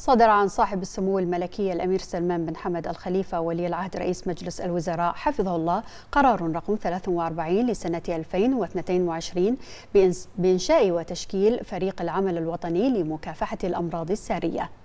صدر عن صاحب السمو الملكي الأمير سلمان بن حمد الخليفة ولي العهد رئيس مجلس الوزراء حفظه الله قرار رقم 43 لسنة 2022 بإنشاء وتشكيل فريق العمل الوطني لمكافحة الأمراض السارية